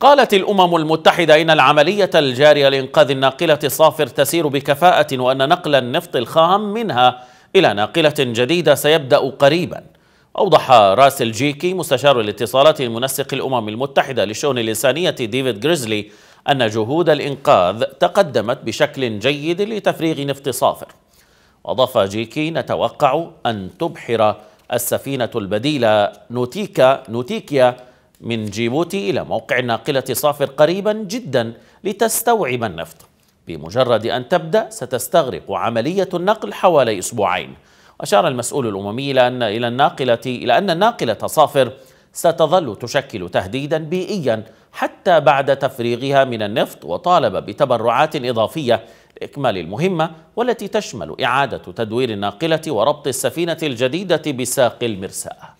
قالت الأمم المتحدة إن العملية الجارية لإنقاذ الناقلة صافر تسير بكفاءة وأن نقل النفط الخام منها إلى ناقلة جديدة سيبدأ قريبا أوضح راس الجيكي مستشار الاتصالات المنسق الأمم المتحدة للشؤون الإنسانية ديفيد غريزلي أن جهود الإنقاذ تقدمت بشكل جيد لتفريغ نفط صافر أضاف جيكي نتوقع أن تبحر السفينة البديلة نوتيكا نوتيكيا من جيبوتي إلى موقع ناقلة صافر قريبا جدا لتستوعب النفط بمجرد أن تبدأ ستستغرق عملية النقل حوالي أسبوعين أشار المسؤول الأممي إلى أن إلى الناقلة إلى أن الناقله صافر ستظل تشكل تهديدا بيئيا حتى بعد تفريغها من النفط وطالب بتبرعات إضافية لإكمال المهمة والتي تشمل إعادة تدوير الناقلة وربط السفينة الجديدة بساق المرساه